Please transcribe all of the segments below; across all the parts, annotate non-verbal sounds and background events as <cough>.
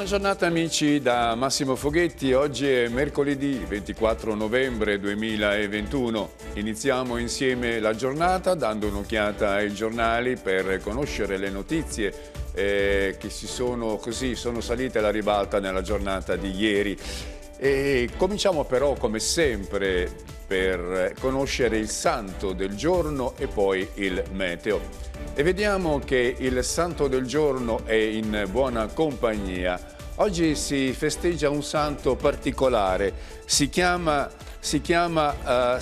Buona giornata amici da Massimo Foghetti, oggi è mercoledì 24 novembre 2021. Iniziamo insieme la giornata dando un'occhiata ai giornali per conoscere le notizie eh, che si sono, così, sono salite alla ribalta nella giornata di ieri. E cominciamo però come sempre per conoscere il santo del giorno e poi il meteo. E vediamo che il santo del giorno è in buona compagnia. Oggi si festeggia un santo particolare, si chiama, si chiama uh,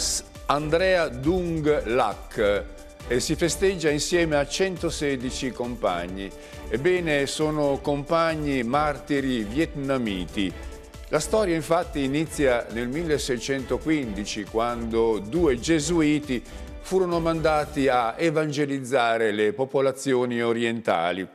Andrea Dung Lac e si festeggia insieme a 116 compagni. Ebbene, sono compagni martiri vietnamiti la storia infatti inizia nel 1615 quando due gesuiti furono mandati a evangelizzare le popolazioni orientali.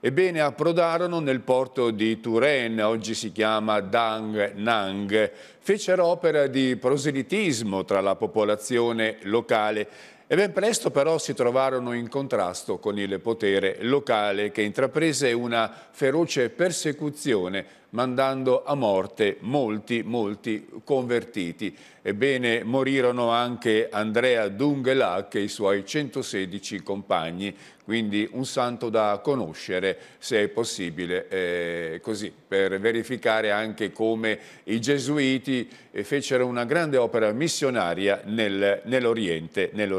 Ebbene, approdarono nel porto di Turenne, oggi si chiama Dang Nang. Fecero opera di proselitismo tra la popolazione locale e ben presto però si trovarono in contrasto con il potere locale che intraprese una feroce persecuzione mandando a morte molti, molti convertiti. Ebbene, morirono anche Andrea Dungelac e i suoi 116 compagni, quindi un santo da conoscere se è possibile, eh, così, per verificare anche come i gesuiti eh, fecero una grande opera missionaria nel, nell'Oriente. Nell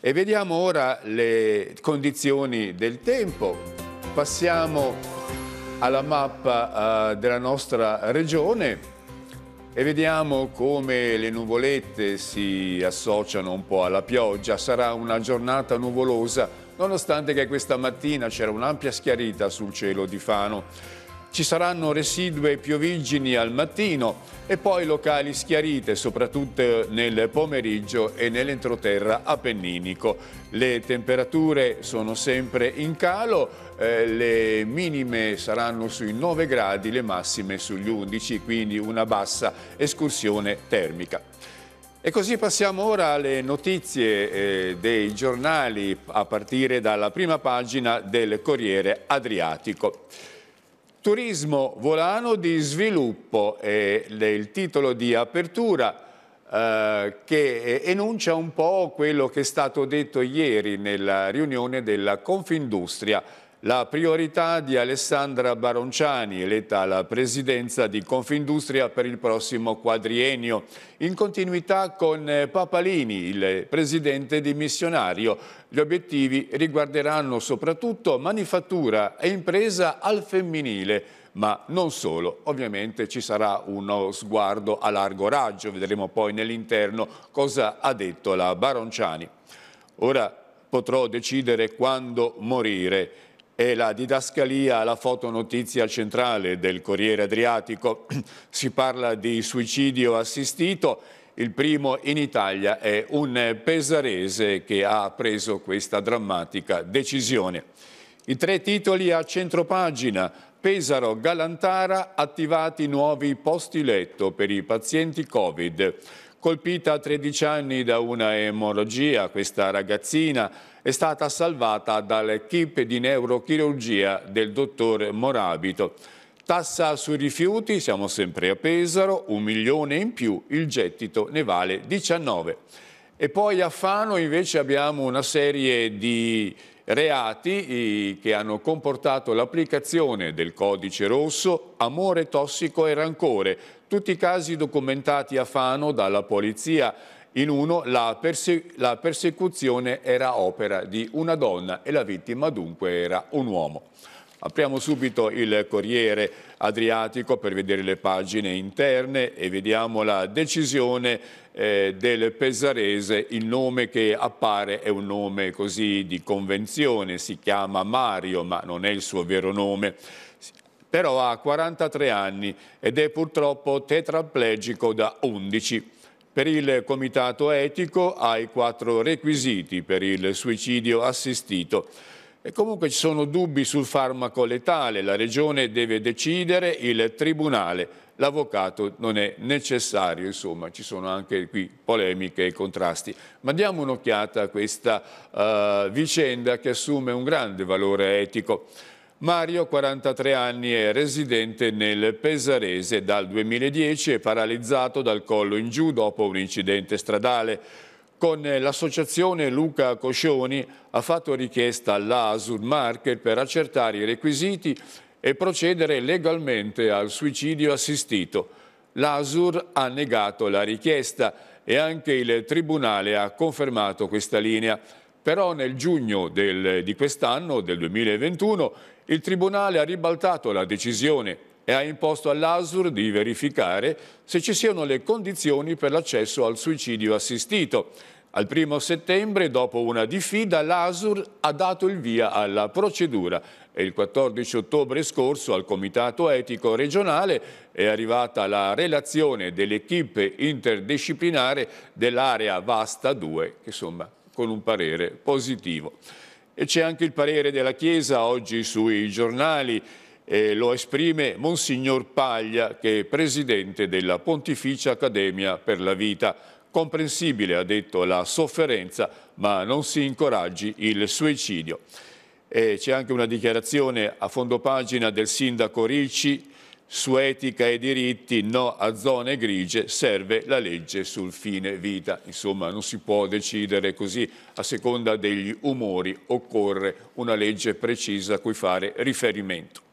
e vediamo ora le condizioni del tempo. Passiamo alla mappa eh, della nostra regione e vediamo come le nuvolette si associano un po' alla pioggia. Sarà una giornata nuvolosa, nonostante che questa mattina c'era un'ampia schiarita sul cielo di Fano. Ci saranno residue piovigini al mattino e poi locali schiarite, soprattutto nel pomeriggio e nell'entroterra appenninico. Le temperature sono sempre in calo, eh, le minime saranno sui 9 gradi, le massime sugli 11, quindi una bassa escursione termica. E così passiamo ora alle notizie eh, dei giornali a partire dalla prima pagina del Corriere Adriatico. Turismo volano di sviluppo è il titolo di apertura eh, che enuncia un po' quello che è stato detto ieri nella riunione della Confindustria la priorità di Alessandra Baronciani, eletta alla presidenza di Confindustria per il prossimo quadriennio, in continuità con eh, Papalini, il presidente dimissionario. Gli obiettivi riguarderanno soprattutto manifattura e impresa al femminile, ma non solo. Ovviamente ci sarà uno sguardo a largo raggio, vedremo poi nell'interno cosa ha detto la Baronciani. Ora potrò decidere quando morire è la didascalia alla fotonotizia centrale del Corriere Adriatico. <clears throat> Si parla di suicidio assistito, il primo in Italia è un pesarese che ha preso questa drammatica decisione. I tre titoli a centropagina, Pesaro Galantara attivati nuovi posti letto per i pazienti Covid. Colpita a 13 anni da una emorragia, questa ragazzina è stata salvata dall'equipe di neurochirurgia del dottor Morabito. Tassa sui rifiuti, siamo sempre a Pesaro, un milione in più, il gettito ne vale 19. E poi a Fano invece abbiamo una serie di reati che hanno comportato l'applicazione del codice rosso amore tossico e rancore, tutti i casi documentati a Fano dalla polizia. In uno la, perse la persecuzione era opera di una donna e la vittima dunque era un uomo. Apriamo subito il Corriere Adriatico per vedere le pagine interne e vediamo la decisione eh, del Pesarese. Il nome che appare è un nome così di convenzione, si chiama Mario ma non è il suo vero nome però ha 43 anni ed è purtroppo tetraplegico da 11. Per il comitato etico ha i quattro requisiti per il suicidio assistito. E comunque ci sono dubbi sul farmaco letale, la regione deve decidere, il tribunale, l'avvocato non è necessario, insomma ci sono anche qui polemiche e contrasti. Ma diamo un'occhiata a questa uh, vicenda che assume un grande valore etico. Mario, 43 anni, è residente nel Pesarese. Dal 2010 è paralizzato dal collo in giù dopo un incidente stradale con eh, l'associazione Luca Coscioni ha fatto richiesta all'ASUR Market per accertare i requisiti e procedere legalmente al suicidio assistito. L'ASUR ha negato la richiesta e anche il Tribunale ha confermato questa linea. Però nel giugno del, di quest'anno, del 2021, il Tribunale ha ribaltato la decisione e ha imposto all'ASUR di verificare se ci siano le condizioni per l'accesso al suicidio assistito. Al primo settembre, dopo una diffida, l'ASUR ha dato il via alla procedura e il 14 ottobre scorso al Comitato Etico Regionale è arrivata la relazione dell'equipe interdisciplinare dell'area Vasta 2, che insomma con un parere positivo. E c'è anche il parere della Chiesa oggi sui giornali. Eh, lo esprime Monsignor Paglia, che è presidente della Pontificia Accademia per la Vita. Comprensibile, ha detto, la sofferenza, ma non si incoraggi il suicidio. c'è anche una dichiarazione a fondo pagina del sindaco Ricci su etica e diritti, no a zone grigie, serve la legge sul fine vita. Insomma, non si può decidere così a seconda degli umori, occorre una legge precisa a cui fare riferimento.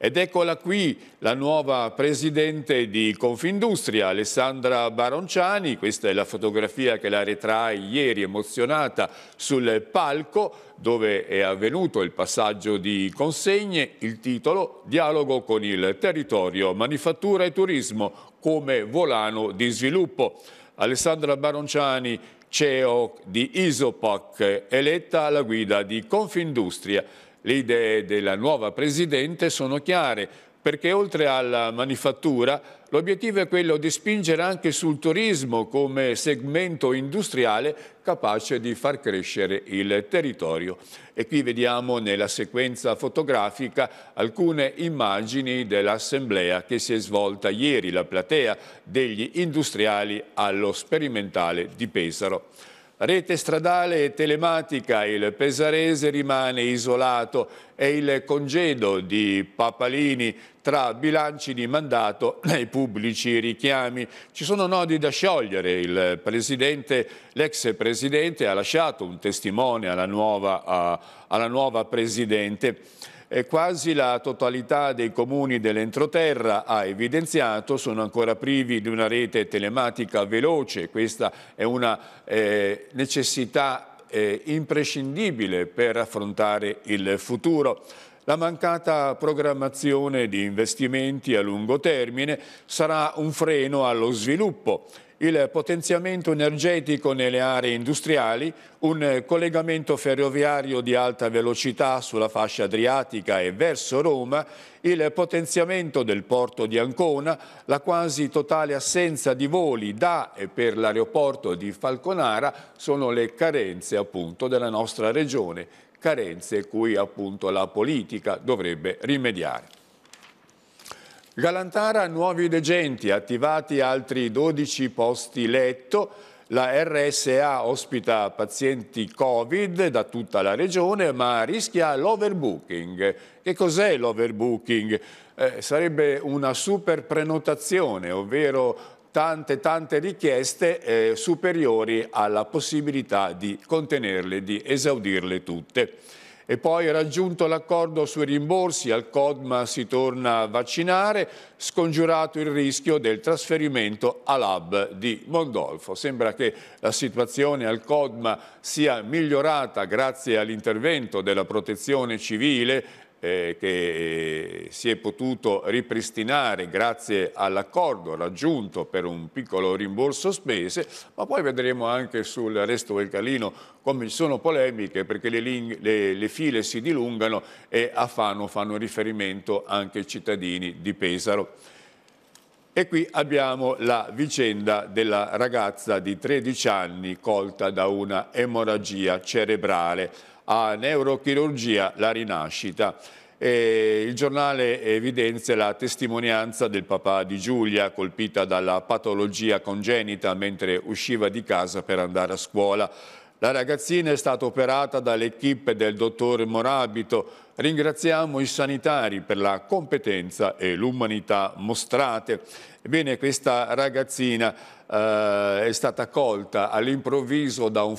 Ed eccola qui la nuova presidente di Confindustria, Alessandra Baronciani. Questa è la fotografia che la ritrae ieri emozionata sul palco dove è avvenuto il passaggio di consegne. Il titolo Dialogo con il territorio, manifattura e turismo come volano di sviluppo. Alessandra Baronciani, CEO di Isopac, eletta alla guida di Confindustria. Le idee della nuova Presidente sono chiare, perché oltre alla manifattura l'obiettivo è quello di spingere anche sul turismo come segmento industriale capace di far crescere il territorio. E qui vediamo nella sequenza fotografica alcune immagini dell'assemblea che si è svolta ieri, la platea degli industriali allo sperimentale di Pesaro. Rete stradale e telematica, il Pesarese rimane isolato e il congedo di Papalini tra bilanci di mandato e pubblici richiami. Ci sono nodi da sciogliere, l'ex presidente, presidente ha lasciato un testimone alla nuova, alla nuova presidente e quasi la totalità dei comuni dell'entroterra ha evidenziato sono ancora privi di una rete telematica veloce. Questa è una eh, necessità eh, imprescindibile per affrontare il futuro. La mancata programmazione di investimenti a lungo termine sarà un freno allo sviluppo il potenziamento energetico nelle aree industriali, un collegamento ferroviario di alta velocità sulla fascia adriatica e verso Roma, il potenziamento del porto di Ancona, la quasi totale assenza di voli da e per l'aeroporto di Falconara sono le carenze appunto della nostra regione, carenze cui appunto la politica dovrebbe rimediare. Galantara nuovi degenti, attivati altri 12 posti letto, la RSA ospita pazienti Covid da tutta la regione ma rischia l'overbooking. Che cos'è l'overbooking? Eh, sarebbe una super prenotazione, ovvero tante tante richieste eh, superiori alla possibilità di contenerle, di esaudirle tutte e poi raggiunto l'accordo sui rimborsi, al CODMA si torna a vaccinare, scongiurato il rischio del trasferimento all'hub di Mondolfo. Sembra che la situazione al CODMA sia migliorata grazie all'intervento della protezione civile eh, che eh, si è potuto ripristinare grazie all'accordo raggiunto per un piccolo rimborso spese, ma poi vedremo anche sul resto del calino come ci sono polemiche perché le, le, le file si dilungano e a Fano fanno riferimento anche i cittadini di Pesaro. E qui abbiamo la vicenda della ragazza di 13 anni colta da una emorragia cerebrale a neurochirurgia la rinascita. E il giornale evidenzia la testimonianza del papà di Giulia, colpita dalla patologia congenita mentre usciva di casa per andare a scuola. La ragazzina è stata operata dall'equipe del dottor Morabito. Ringraziamo i sanitari per la competenza e l'umanità mostrate. Ebbene, questa ragazzina eh, è stata colta all'improvviso da, da, un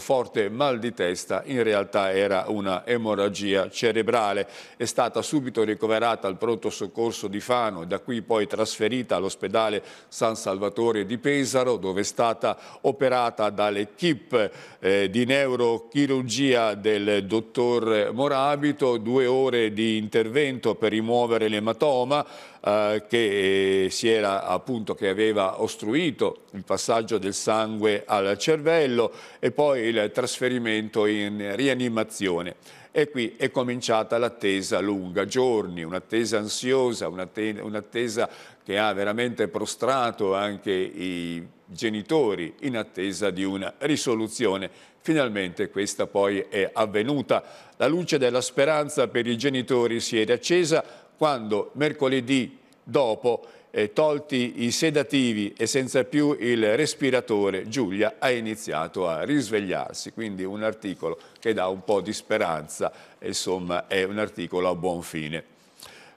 forte mal di testa, in realtà era una emorragia cerebrale. È stata subito ricoverata al pronto soccorso di Fano e da qui poi trasferita all'ospedale San Salvatore di Pesaro, dove è stata operata dall'equipe eh, di neurochirurgia del dottor Morabito, due ore di intervento per rimuovere l'ematoma, eh, che, eh, si era, appunto, che aveva ostruito il passaggio del sangue al cervello e poi il trasferimento in rianimazione. E qui è cominciata l'attesa lunga, giorni, un'attesa ansiosa, un'attesa che ha veramente prostrato anche i genitori in attesa di una risoluzione. Finalmente questa poi è avvenuta. La luce della speranza per i genitori si è accesa, quando mercoledì dopo, eh, tolti i sedativi e senza più il respiratore, Giulia ha iniziato a risvegliarsi. Quindi un articolo che dà un po' di speranza, insomma è un articolo a buon fine.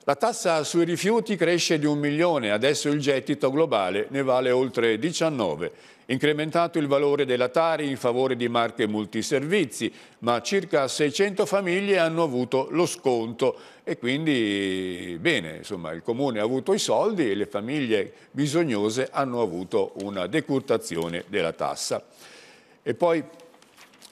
La tassa sui rifiuti cresce di un milione, adesso il gettito globale ne vale oltre 19. Incrementato il valore della Tari in favore di marche multiservizi, ma circa 600 famiglie hanno avuto lo sconto e quindi bene, insomma, il comune ha avuto i soldi e le famiglie bisognose hanno avuto una decurtazione della tassa. E poi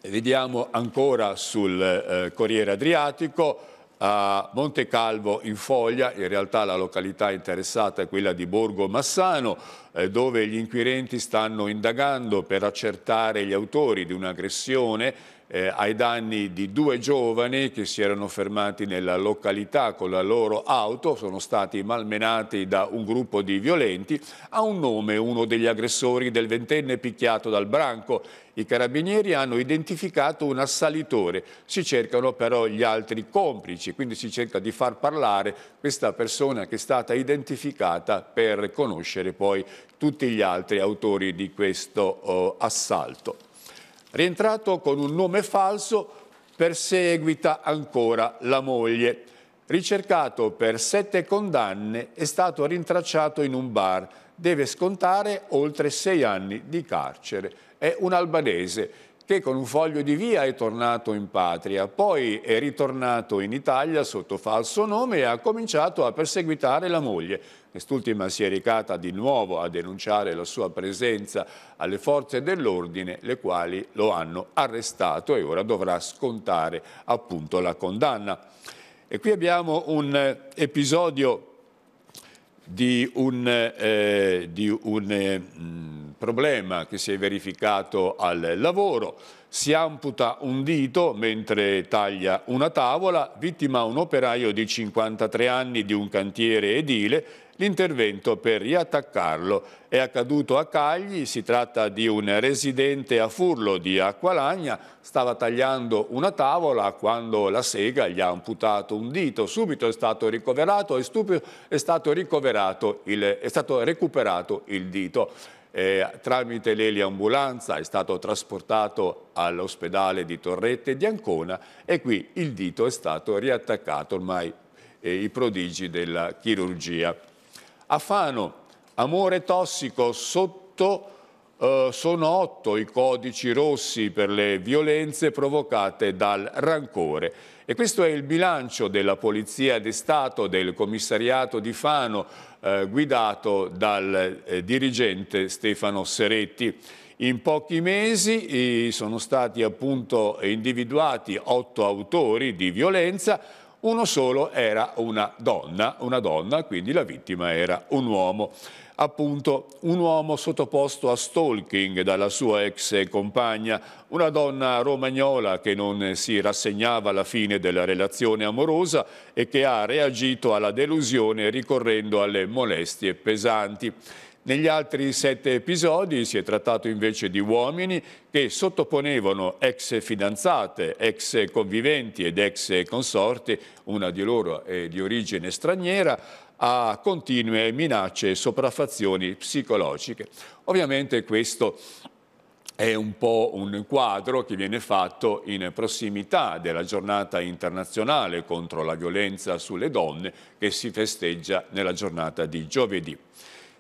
vediamo ancora sul eh, Corriere Adriatico a Monte Calvo in foglia, in realtà la località interessata è quella di Borgo Massano, eh, dove gli inquirenti stanno indagando per accertare gli autori di un'aggressione eh, ai danni di due giovani che si erano fermati nella località con la loro auto, sono stati malmenati da un gruppo di violenti, ha un nome uno degli aggressori del ventenne picchiato dal branco. I carabinieri hanno identificato un assalitore, si cercano però gli altri complici, quindi si cerca di far parlare questa persona che è stata identificata per conoscere poi tutti gli altri autori di questo oh, assalto. Rientrato con un nome falso, perseguita ancora la moglie. Ricercato per sette condanne, è stato rintracciato in un bar. Deve scontare oltre sei anni di carcere. È un albanese che con un foglio di via è tornato in patria, poi è ritornato in Italia sotto falso nome e ha cominciato a perseguitare la moglie. Quest'ultima si è recata di nuovo a denunciare la sua presenza alle forze dell'ordine, le quali lo hanno arrestato e ora dovrà scontare appunto la condanna. E qui abbiamo un episodio di un, eh, di un eh, problema che si è verificato al lavoro, si amputa un dito mentre taglia una tavola, vittima un operaio di 53 anni di un cantiere edile L'intervento per riattaccarlo è accaduto a Cagli, si tratta di un residente a Furlo di Acqualagna, stava tagliando una tavola quando la sega gli ha amputato un dito, subito è stato ricoverato, è, stupido, è stato, ricoverato il, è stato recuperato il dito. Eh, tramite l'eliambulanza è stato trasportato all'ospedale di Torrette di Ancona e qui il dito è stato riattaccato ormai eh, i prodigi della chirurgia. Afano, amore tossico, sotto eh, sono otto i codici rossi per le violenze provocate dal rancore. E questo è il bilancio della Polizia di Stato del commissariato di Fano eh, guidato dal eh, dirigente Stefano Seretti. In pochi mesi sono stati appunto individuati otto autori di violenza, uno solo era una donna, una donna, quindi la vittima era un uomo. Appunto, un uomo sottoposto a stalking dalla sua ex compagna, una donna romagnola che non si rassegnava alla fine della relazione amorosa e che ha reagito alla delusione ricorrendo alle molestie pesanti. Negli altri sette episodi si è trattato invece di uomini che sottoponevano ex fidanzate, ex conviventi ed ex consorti, una di loro è di origine straniera, a continue minacce e sopraffazioni psicologiche. Ovviamente questo è un po' un quadro che viene fatto in prossimità della giornata internazionale contro la violenza sulle donne che si festeggia nella giornata di giovedì.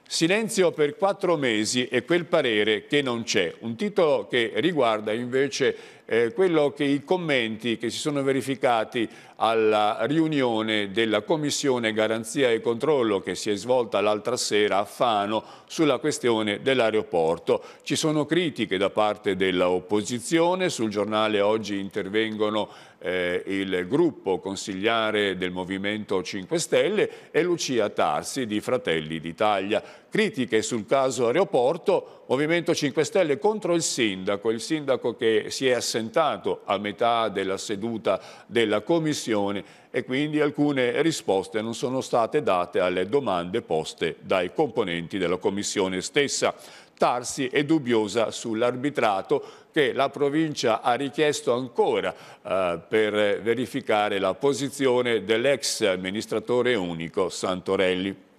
Silenzio per quattro mesi e quel parere che non c'è, un titolo che riguarda invece eh, quello che i commenti che si sono verificati alla riunione della Commissione Garanzia e Controllo che si è svolta l'altra sera a Fano sulla questione dell'aeroporto. Ci sono critiche da parte dell'opposizione, sul giornale oggi intervengono eh, il gruppo consigliare del Movimento 5 Stelle e Lucia Tarsi di Fratelli d'Italia critiche sul caso aeroporto, Movimento 5 Stelle contro il sindaco, il sindaco che si è assentato a metà della seduta della commissione e quindi alcune risposte non sono state date alle domande poste dai componenti della commissione stessa. Tarsi è dubbiosa sull'arbitrato che la provincia ha richiesto ancora eh, per verificare la posizione dell'ex amministratore unico Santorelli.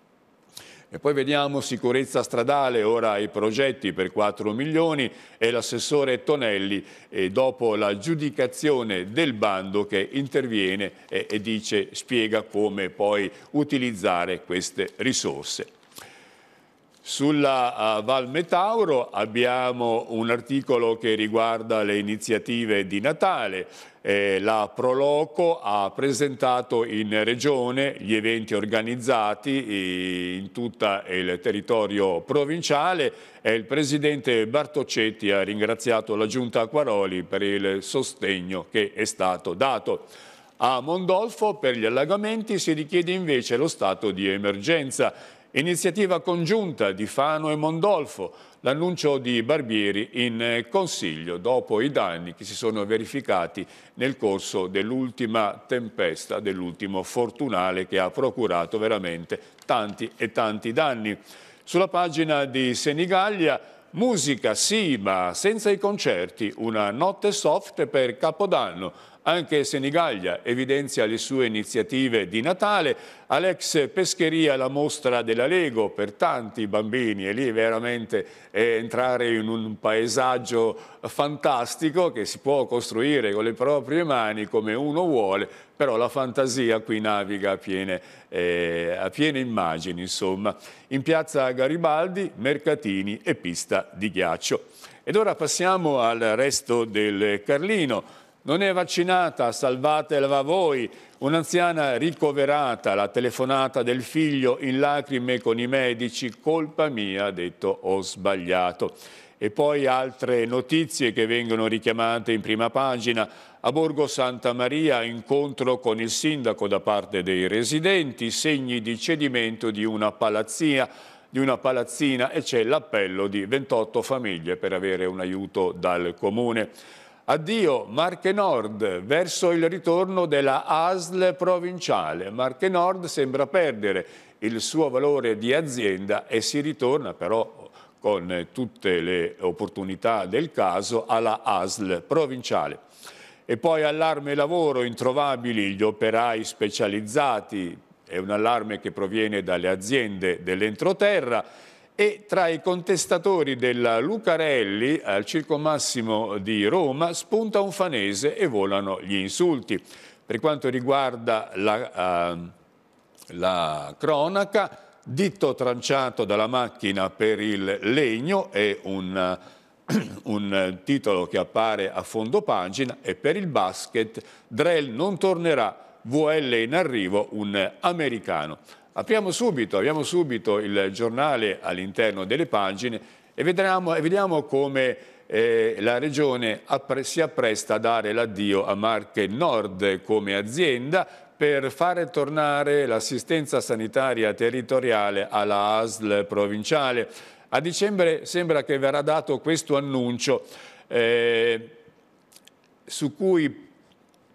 E poi vediamo sicurezza stradale, ora i progetti per 4 milioni e l'assessore Tonelli e dopo giudicazione del bando che interviene e, e dice, spiega come poi utilizzare queste risorse. Sulla Val Metauro abbiamo un articolo che riguarda le iniziative di Natale. Eh, la Proloco ha presentato in regione gli eventi organizzati in tutto il territorio provinciale e il presidente Bartoccetti ha ringraziato la giunta Acquaroli per il sostegno che è stato dato. A Mondolfo per gli allagamenti si richiede invece lo stato di emergenza Iniziativa congiunta di Fano e Mondolfo, l'annuncio di Barbieri in eh, Consiglio dopo i danni che si sono verificati nel corso dell'ultima tempesta, dell'ultimo fortunale che ha procurato veramente tanti e tanti danni. Sulla pagina di Senigallia musica sì ma senza i concerti, una notte soft per Capodanno anche Senigallia evidenzia le sue iniziative di Natale. Alex Pescheria la mostra della Lego per tanti bambini e lì veramente è entrare in un paesaggio fantastico che si può costruire con le proprie mani come uno vuole, però la fantasia qui naviga a piene, eh, a piene immagini. Insomma. In piazza Garibaldi, mercatini e pista di ghiaccio. Ed ora passiamo al resto del Carlino non è vaccinata, salvatela voi. Un'anziana ricoverata, la telefonata del figlio in lacrime con i medici, colpa mia, ha detto ho sbagliato. E poi altre notizie che vengono richiamate in prima pagina. A Borgo Santa Maria incontro con il sindaco da parte dei residenti, segni di cedimento di una palazzia di una palazzina e c'è l'appello di 28 famiglie per avere un aiuto dal comune. Addio Marche Nord verso il ritorno della ASL provinciale. Marche Nord sembra perdere il suo valore di azienda e si ritorna però con tutte le opportunità del caso alla ASL provinciale. E poi allarme lavoro, introvabili gli operai specializzati, è un allarme che proviene dalle aziende dell'entroterra e tra i contestatori della Lucarelli al Circo Massimo di Roma spunta un fanese e volano gli insulti. Per quanto riguarda la, uh, la cronaca, ditto tranciato dalla macchina per il legno è un, <clears throat> un, titolo che appare a fondo pagina e per il basket Drell non tornerà, VL in arrivo, un americano. Apriamo subito, apriamo subito il giornale all'interno delle pagine e, vedremo, e vediamo come eh, la Regione si appresta a dare l'addio a Marche Nord come azienda per fare tornare l'assistenza sanitaria territoriale alla ASL provinciale. A dicembre sembra che verrà dato questo annuncio eh, su cui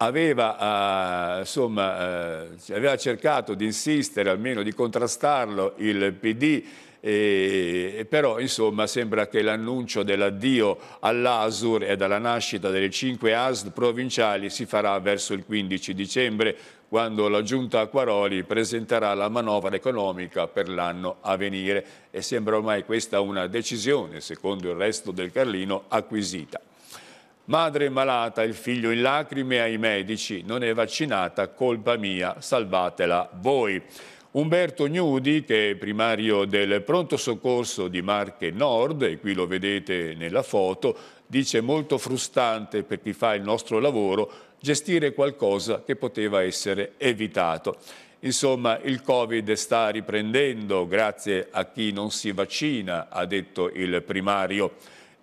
aveva, eh, insomma, eh, aveva cercato di insistere, almeno di contrastarlo, il PD e, però insomma sembra che l'annuncio dell'addio all'ASUR e dalla nascita delle cinque ASD provinciali si farà verso il 15 dicembre quando la giunta Acquaroli presenterà la manovra economica per l'anno a venire e sembra ormai questa una decisione, secondo il resto del Carlino, acquisita. Madre malata, il figlio in lacrime ai medici, non è vaccinata, colpa mia, salvatela voi. Umberto Gnudi, che è primario del pronto soccorso di Marche Nord, e qui lo vedete nella foto, dice molto frustrante per chi fa il nostro lavoro gestire qualcosa che poteva essere evitato. Insomma, il Covid sta riprendendo grazie a chi non si vaccina, ha detto il primario.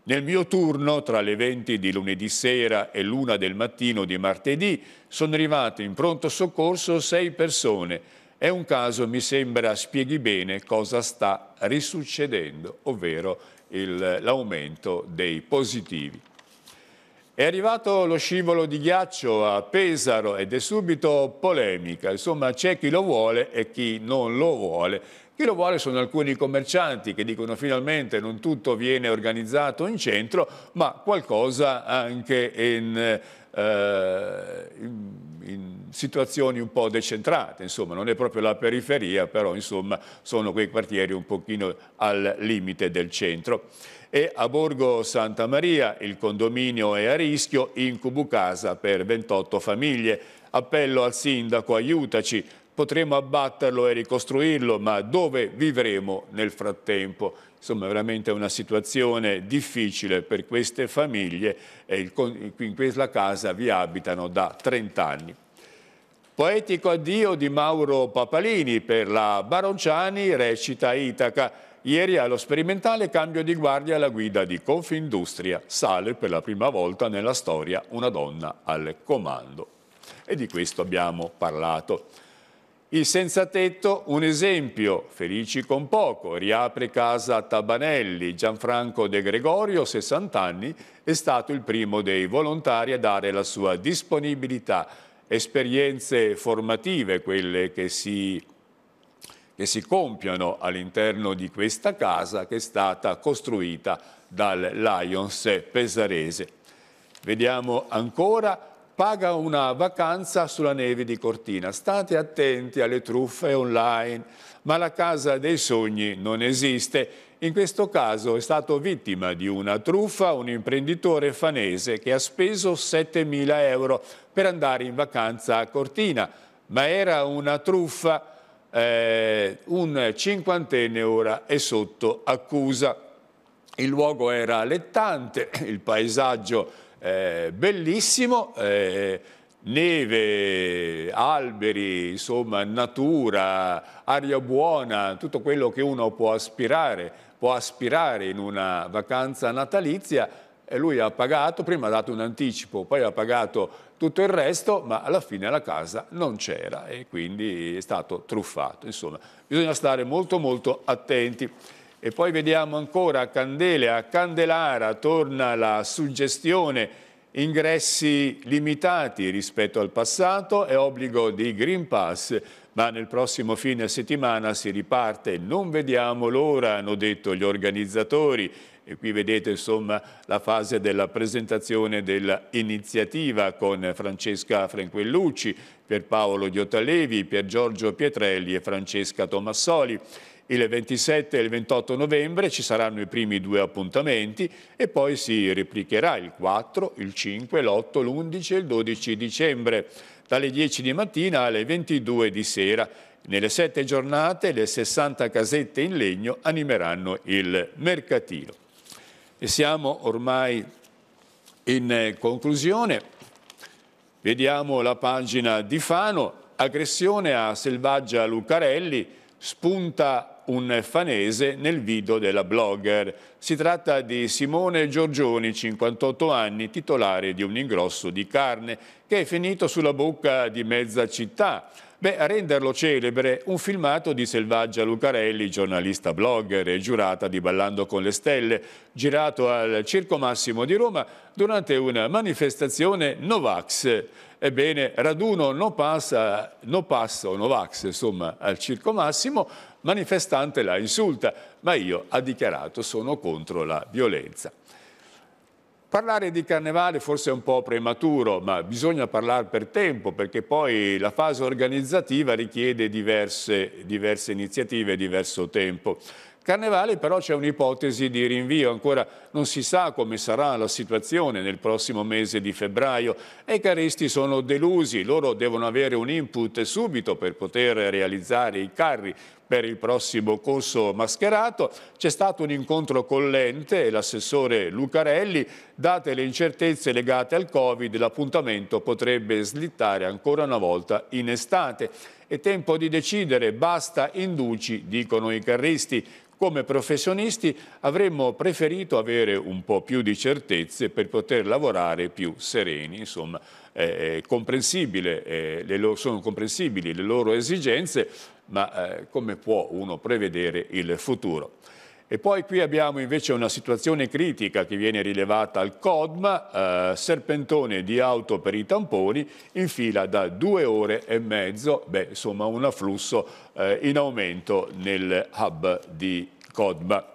Nel mio turno, tra le 20 di lunedì sera e l'una del mattino di martedì, sono arrivate in pronto soccorso sei persone. È un caso, mi sembra, spieghi bene cosa sta risuccedendo, ovvero l'aumento dei positivi. È arrivato lo scivolo di ghiaccio a Pesaro ed è subito polemica, insomma c'è chi lo vuole e chi non lo vuole chi lo vuole sono alcuni commercianti che dicono finalmente non tutto viene organizzato in centro, ma qualcosa anche in, eh, in, in situazioni un po' decentrate, insomma, non è proprio la periferia, però insomma sono quei quartieri un pochino al limite del centro. E a Borgo Santa Maria il condominio è a rischio, incubo casa per 28 famiglie. Appello al sindaco, aiutaci, potremo abbatterlo e ricostruirlo, ma dove vivremo nel frattempo? Insomma, veramente è una situazione difficile per queste famiglie e in questa casa vi abitano da 30 anni. Poetico addio di Mauro Papalini per la Baronciani recita Itaca. Ieri allo sperimentale cambio di guardia alla guida di Confindustria. Sale per la prima volta nella storia una donna al comando. E di questo abbiamo parlato. Il senza tetto, un esempio, felici con poco, riapre casa a Tabanelli. Gianfranco De Gregorio, 60 anni, è stato il primo dei volontari a dare la sua disponibilità. Esperienze formative, quelle che si, che si compiono all'interno di questa casa che è stata costruita dal Lions Pesarese. Vediamo ancora paga una vacanza sulla neve di Cortina. State attenti alle truffe online, ma la casa dei sogni non esiste. In questo caso è stato vittima di una truffa un imprenditore fanese che ha speso 7.000 euro per andare in vacanza a Cortina, ma era una truffa, eh, un cinquantenne ora è sotto accusa. Il luogo era allettante, il paesaggio eh, bellissimo, eh, neve, alberi, insomma, natura, aria buona, tutto quello che uno può aspirare, può aspirare in una vacanza natalizia, e lui ha pagato, prima ha dato un anticipo, poi ha pagato tutto il resto, ma alla fine la casa non c'era e quindi è stato truffato. Insomma, bisogna stare molto molto attenti. E poi vediamo ancora a Candelea, a Candelara torna la suggestione ingressi limitati rispetto al passato e obbligo di Green Pass, ma nel prossimo fine settimana si riparte, non vediamo l'ora, hanno detto gli organizzatori. E qui vedete insomma la fase della presentazione dell'iniziativa con Francesca Franquellucci, per Paolo Diotalevi, per Giorgio Pietrelli e Francesca Tommassoli. Il 27 e il 28 novembre ci saranno i primi due appuntamenti e poi si replicherà il 4, il 5, l'8, l'11 e il 12 dicembre dalle 10 di mattina alle 22 di sera. Nelle sette giornate le 60 casette in legno animeranno il mercatino. E siamo ormai in conclusione. Vediamo la pagina di Fano. Aggressione a Selvaggia Lucarelli, spunta un fanese nel video della blogger. Si tratta di Simone Giorgioni, 58 anni, titolare di un ingrosso di carne, che è finito sulla bocca di mezza città. Beh, a renderlo celebre un filmato di Selvaggia Lucarelli, giornalista blogger e giurata di Ballando con le Stelle, girato al Circo Massimo di Roma durante una manifestazione Novax. Ebbene, raduno no, passa, no passo Novax, insomma, al Circo Massimo, manifestante la insulta, ma io ha dichiarato sono contro la violenza. Parlare di carnevale forse è un po' prematuro, ma bisogna parlare per tempo perché poi la fase organizzativa richiede diverse, diverse iniziative, diverso tempo. Carnevale però c'è un'ipotesi di rinvio, ancora non si sa come sarà la situazione nel prossimo mese di febbraio e i caristi sono delusi, loro devono avere un input subito per poter realizzare i carri, per il prossimo corso mascherato. C'è stato un incontro con l'ente e l'assessore Lucarelli. Date le incertezze legate al Covid, l'appuntamento potrebbe slittare ancora una volta in estate. È tempo di decidere, basta induci, dicono i carristi. Come professionisti avremmo preferito avere un po' più di certezze per poter lavorare più sereni, insomma, eh, comprensibile, eh, loro, sono comprensibili le loro esigenze, ma eh, come può uno prevedere il futuro? E poi qui abbiamo invece una situazione critica che viene rilevata al CODMA, eh, serpentone di auto per i tamponi in fila da due ore e mezzo, beh insomma un afflusso eh, in aumento nel hub di CODMA.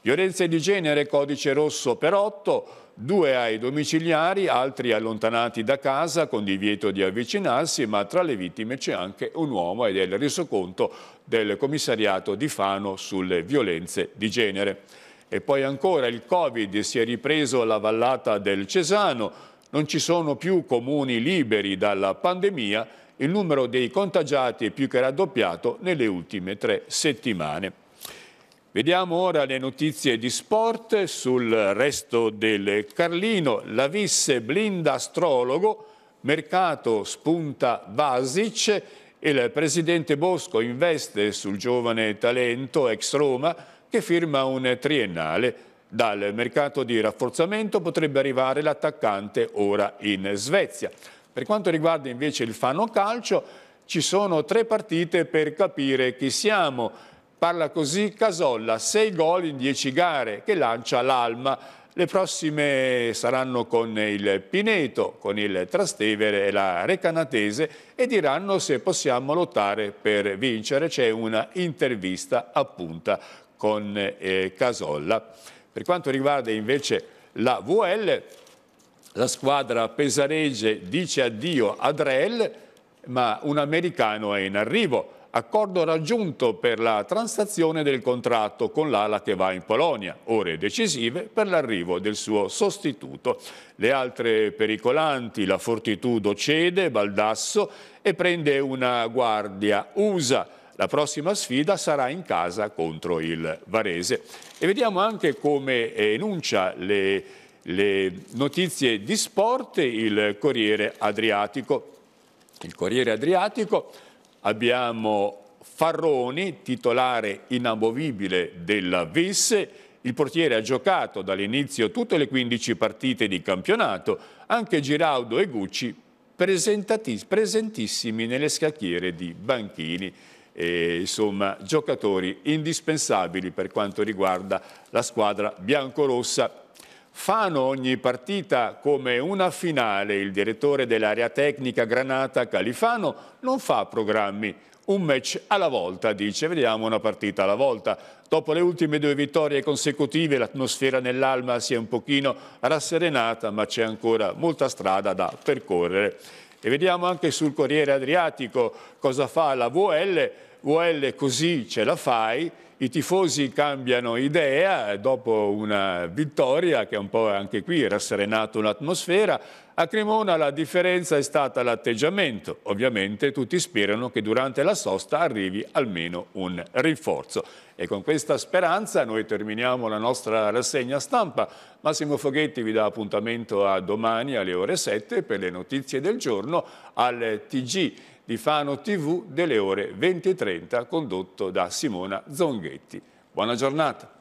Violenze di genere, codice rosso per 8, due ai domiciliari, altri allontanati da casa con divieto di avvicinarsi, ma tra le vittime c'è anche un uomo ed è il resoconto del commissariato di Fano sulle violenze di genere. E poi ancora il Covid si è ripreso alla vallata del Cesano, non ci sono più comuni liberi dalla pandemia, il numero dei contagiati è più che raddoppiato nelle ultime tre settimane. Vediamo ora le notizie di sport sul resto del Carlino. La Visse blinda astrologo, mercato spunta Vasic, il presidente Bosco investe sul giovane talento ex Roma che firma un triennale. Dal mercato di rafforzamento potrebbe arrivare l'attaccante ora in Svezia. Per quanto riguarda invece il Fano Calcio, ci sono tre partite per capire chi siamo. Parla così Casolla, 6 gol in 10 gare che lancia l'Alma. Le prossime saranno con il Pineto, con il Trastevere e la Recanatese e diranno se possiamo lottare per vincere. C'è una intervista a con eh, Casolla. Per quanto riguarda invece la VL, la squadra pesaregge dice addio a Rel, ma un americano è in arrivo accordo raggiunto per la transazione del contratto con l'ala che va in Polonia, ore decisive per l'arrivo del suo sostituto. Le altre pericolanti, la Fortitudo cede, Baldasso e prende una guardia USA. La prossima sfida sarà in casa contro il Varese. E vediamo anche come enuncia le, le notizie di sport il Corriere Adriatico. Il Corriere Adriatico abbiamo Farroni, titolare inamovibile della VIS, il portiere ha giocato dall'inizio tutte le 15 partite di campionato, anche Giraudo e Gucci presentissimi nelle scacchiere di Banchini. E, insomma, giocatori indispensabili per quanto riguarda la squadra biancorossa Fanno ogni partita come una finale. Il direttore dell'area tecnica Granata Califano non fa programmi, un match alla volta, dice, vediamo una partita alla volta. Dopo le ultime due vittorie consecutive l'atmosfera nell'Alma si è un pochino rasserenata, ma c'è ancora molta strada da percorrere. E vediamo anche sul Corriere Adriatico cosa fa la VL UL così ce la fai, i tifosi cambiano idea dopo una vittoria che un po' anche qui era serenata un'atmosfera. A Cremona la differenza è stata l'atteggiamento. Ovviamente tutti sperano che durante la sosta arrivi almeno un rinforzo. E con questa speranza noi terminiamo la nostra rassegna stampa. Massimo Foghetti vi dà appuntamento a domani alle ore 7 per le notizie del giorno al TG di Fano TV delle ore 20.30 condotto da Simona Zonghetti. Buona giornata.